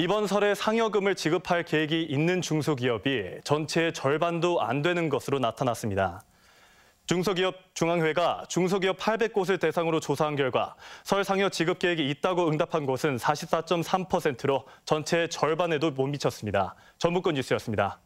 이번 설에 상여금을 지급할 계획이 있는 중소기업이 전체의 절반도 안 되는 것으로 나타났습니다. 중소기업 중앙회가 중소기업 800곳을 대상으로 조사한 결과 설 상여 지급 계획이 있다고 응답한 곳은 44.3%로 전체의 절반에도 못 미쳤습니다. 전북권 뉴스였습니다.